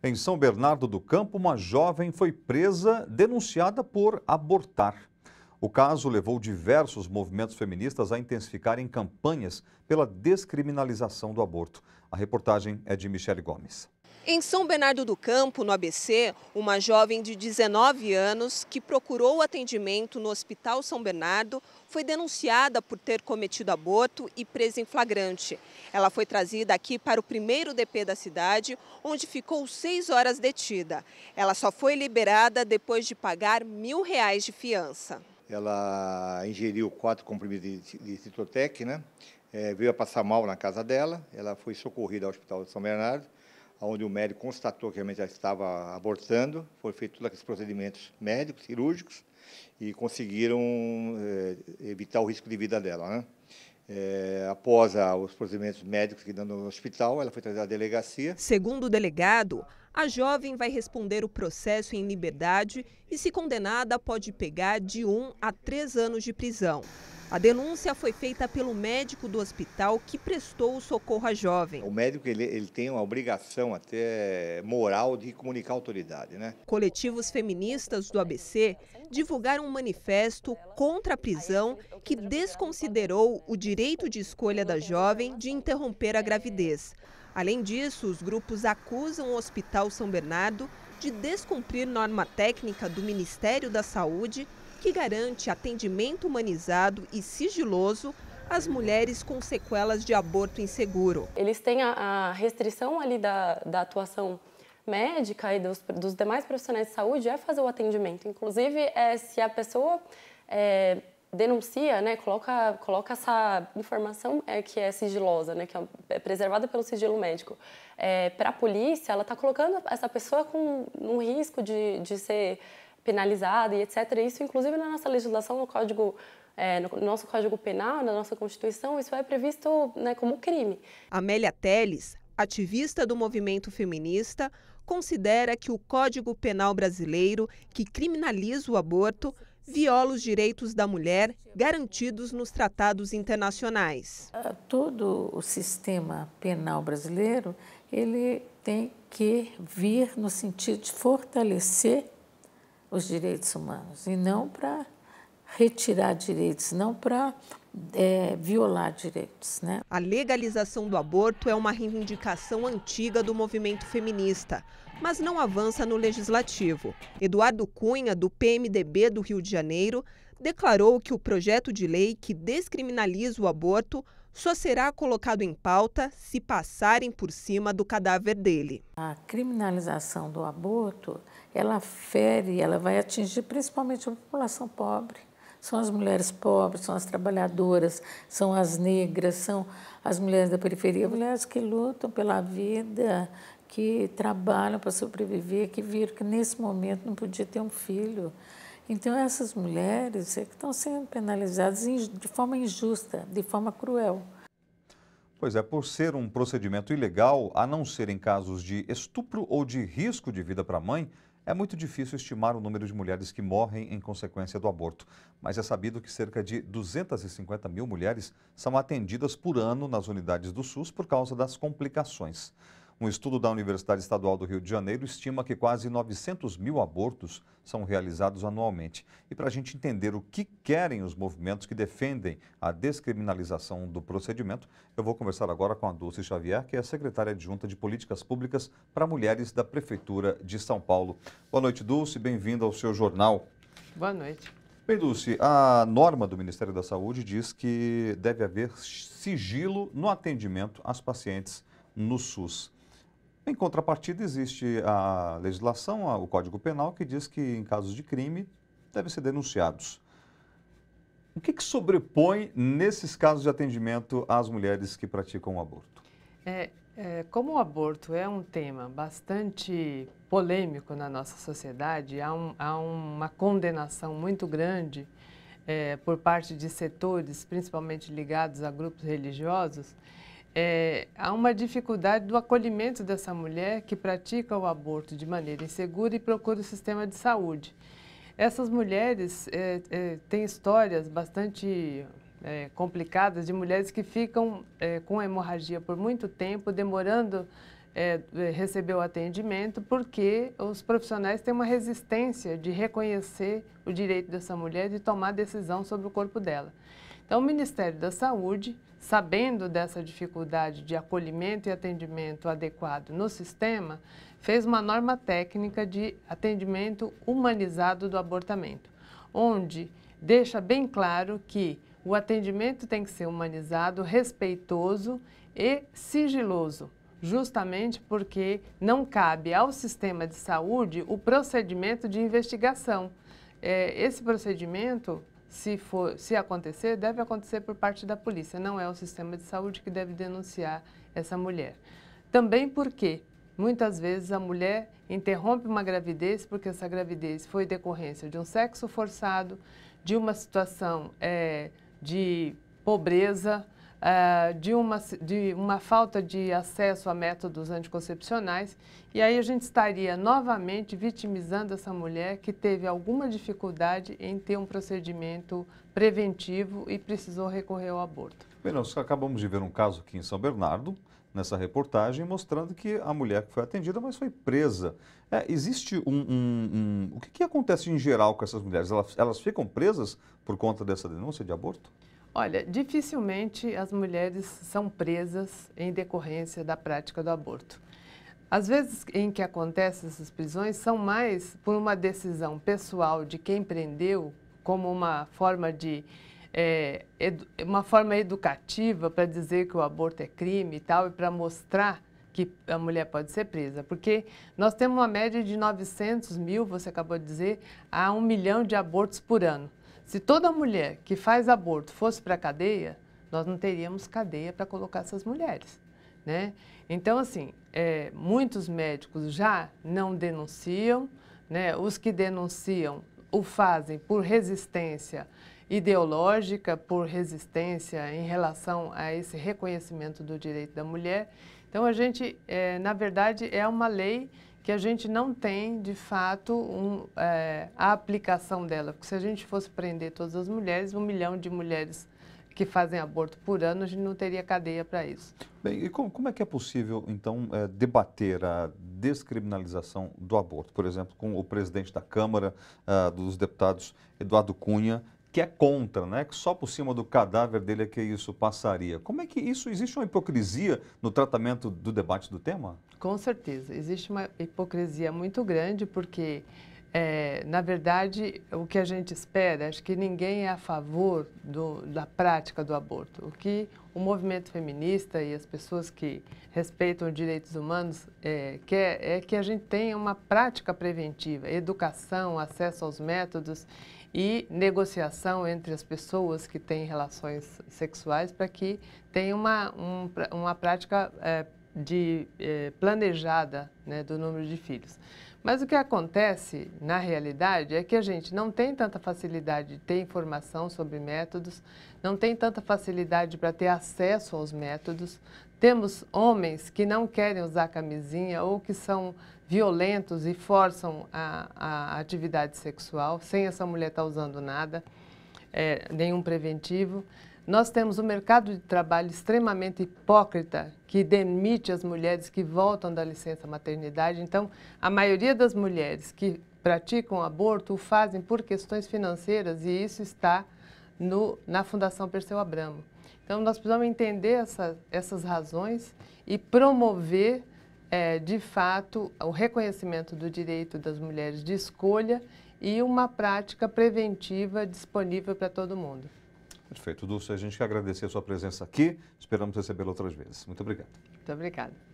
Em São Bernardo do Campo, uma jovem foi presa denunciada por abortar. O caso levou diversos movimentos feministas a intensificarem campanhas pela descriminalização do aborto. A reportagem é de Michele Gomes. Em São Bernardo do Campo, no ABC, uma jovem de 19 anos que procurou atendimento no Hospital São Bernardo foi denunciada por ter cometido aborto e presa em flagrante. Ela foi trazida aqui para o primeiro DP da cidade, onde ficou seis horas detida. Ela só foi liberada depois de pagar mil reais de fiança. Ela ingeriu quatro comprimidos de citotec, né? É, veio a passar mal na casa dela. Ela foi socorrida ao Hospital de São Bernardo onde o médico constatou que realmente já estava abortando, foi feito todos aqueles procedimentos médicos, cirúrgicos, e conseguiram é, evitar o risco de vida dela. Né? É, após a, os procedimentos médicos que dando no hospital, ela foi trazida à delegacia. Segundo o delegado, a jovem vai responder o processo em liberdade e, se condenada, pode pegar de um a três anos de prisão. A denúncia foi feita pelo médico do hospital que prestou o socorro à jovem. O médico ele, ele tem uma obrigação até moral de comunicar à autoridade, né? Coletivos feministas do ABC divulgaram um manifesto contra a prisão que desconsiderou o direito de escolha da jovem de interromper a gravidez. Além disso, os grupos acusam o Hospital São Bernardo de descumprir norma técnica do Ministério da Saúde que garante atendimento humanizado e sigiloso às mulheres com sequelas de aborto inseguro. Eles têm a, a restrição ali da, da atuação médica e dos, dos, demais profissionais de saúde é fazer o atendimento. Inclusive, é, se a pessoa é, denuncia, né, coloca, coloca essa informação é, que é sigilosa, né, que é, é preservada pelo sigilo médico, é, para a polícia, ela está colocando essa pessoa com um risco de, de ser penalizada e etc. Isso, inclusive, na nossa legislação, no Código é, no nosso Código Penal, na nossa Constituição, isso é previsto né, como crime. Amélia Teles, ativista do movimento feminista, considera que o Código Penal brasileiro, que criminaliza o aborto, viola os direitos da mulher garantidos nos tratados internacionais. Ah, todo o sistema penal brasileiro, ele tem que vir no sentido de fortalecer os direitos humanos e não para retirar direitos, não para é, violar direitos. Né? A legalização do aborto é uma reivindicação antiga do movimento feminista, mas não avança no legislativo. Eduardo Cunha, do PMDB do Rio de Janeiro, declarou que o projeto de lei que descriminaliza o aborto só será colocado em pauta se passarem por cima do cadáver dele. A criminalização do aborto ela fere, ela vai atingir principalmente a população pobre. São as mulheres pobres, são as trabalhadoras, são as negras, são as mulheres da periferia, mulheres que lutam pela vida, que trabalham para sobreviver, que viram que nesse momento não podia ter um filho. Então, essas mulheres é que estão sendo penalizadas de forma injusta, de forma cruel. Pois é, por ser um procedimento ilegal, a não ser em casos de estupro ou de risco de vida para a mãe, é muito difícil estimar o número de mulheres que morrem em consequência do aborto, mas é sabido que cerca de 250 mil mulheres são atendidas por ano nas unidades do SUS por causa das complicações. Um estudo da Universidade Estadual do Rio de Janeiro estima que quase 900 mil abortos são realizados anualmente. E para a gente entender o que querem os movimentos que defendem a descriminalização do procedimento, eu vou conversar agora com a Dulce Xavier, que é a secretária adjunta de Políticas Públicas para Mulheres da Prefeitura de São Paulo. Boa noite, Dulce. Bem-vinda ao seu jornal. Boa noite. Bem, Dulce, a norma do Ministério da Saúde diz que deve haver sigilo no atendimento às pacientes no SUS. Em contrapartida, existe a legislação, o Código Penal, que diz que em casos de crime devem ser denunciados. O que, que sobrepõe nesses casos de atendimento às mulheres que praticam o aborto? É, é, como o aborto é um tema bastante polêmico na nossa sociedade, há, um, há uma condenação muito grande é, por parte de setores, principalmente ligados a grupos religiosos, é, há uma dificuldade do acolhimento dessa mulher que pratica o aborto de maneira insegura e procura o sistema de saúde. Essas mulheres é, é, têm histórias bastante é, complicadas de mulheres que ficam é, com hemorragia por muito tempo, demorando é, é, receber o atendimento, porque os profissionais têm uma resistência de reconhecer o direito dessa mulher de tomar decisão sobre o corpo dela. Então, o Ministério da Saúde sabendo dessa dificuldade de acolhimento e atendimento adequado no sistema, fez uma norma técnica de atendimento humanizado do abortamento, onde deixa bem claro que o atendimento tem que ser humanizado, respeitoso e sigiloso, justamente porque não cabe ao sistema de saúde o procedimento de investigação. É, esse procedimento se, for, se acontecer, deve acontecer por parte da polícia, não é o sistema de saúde que deve denunciar essa mulher. Também porque muitas vezes a mulher interrompe uma gravidez porque essa gravidez foi decorrência de um sexo forçado, de uma situação é, de pobreza, uh, de, uma, de uma falta de acesso a métodos anticoncepcionais, e aí a gente estaria novamente vitimizando essa mulher que teve alguma dificuldade em ter um procedimento preventivo e precisou recorrer ao aborto. Bem, nós acabamos de ver um caso aqui em São Bernardo, nessa reportagem, mostrando que a mulher que foi atendida, mas foi presa. É, existe um, um, um... O que, que, acontece em geral com essas mulheres? Elas, elas ficam presas por conta dessa denúncia de aborto? Olha, dificilmente as mulheres são presas em decorrência da prática do aborto. As vezes em que acontecem essas prisões são mais por uma decisão pessoal de quem prendeu, como uma forma de é, uma forma educativa para dizer que o aborto é crime e tal, e para mostrar que a mulher pode ser presa. Porque nós temos uma média de 900 mil, você acabou de dizer, a um milhão de abortos por ano. Se toda mulher que faz aborto fosse para a cadeia, nós não teríamos cadeia para colocar essas mulheres. Né? Então, assim, é, muitos médicos já não denunciam, né? os que denunciam o fazem por resistência ideológica por resistência em relação a esse reconhecimento do direito da mulher. Então, a gente, é, na verdade, é uma lei que a gente não tem, de fato, um, é, a aplicação dela. Porque se a gente fosse prender todas as mulheres, um milhão de mulheres que fazem aborto por ano, a gente não teria cadeia para isso. Bem, e como, como, é que é possível, então, é, debater a descriminalização do aborto? Por exemplo, com o presidente da Câmara uh, dos Deputados, Eduardo Cunha, que é contra, né? que só por cima do cadáver dele é que isso passaria. Como é que isso? Existe uma hipocrisia no tratamento do debate do tema? Com certeza. Existe uma hipocrisia muito grande, porque é, na verdade, o que a gente espera, acho que ninguém é a favor do, da prática do aborto. O que o movimento feminista e as pessoas que respeitam os direitos humanos é, quer é que a gente tenha uma prática preventiva, educação, acesso aos métodos e negociação entre as pessoas que têm relações sexuais para que tenha uma, um, uma prática é, de, é, planejada né, do número de filhos. Mas o que acontece, na realidade, é que a gente não tem tanta facilidade de ter informação sobre métodos, não tem tanta facilidade para ter acesso aos métodos. Temos homens que não querem usar camisinha ou que são violentos e forçam a, a atividade sexual, sem essa mulher estar tá usando nada, é, nenhum preventivo. Nós temos um mercado de trabalho extremamente hipócrita que demite as mulheres que voltam da licença maternidade. Então, a maioria das mulheres que praticam aborto o fazem por questões financeiras e isso está no, na Fundação Perseu Abramo. Então, nós precisamos entender essa, essas razões e promover, é, de fato, o reconhecimento do direito das mulheres de escolha e uma prática preventiva disponível para todo mundo. Perfeito. Dulce, a gente quer agradecer a sua presença aqui. Esperamos recebê-la outras vezes. Muito obrigado. Muito obrigada.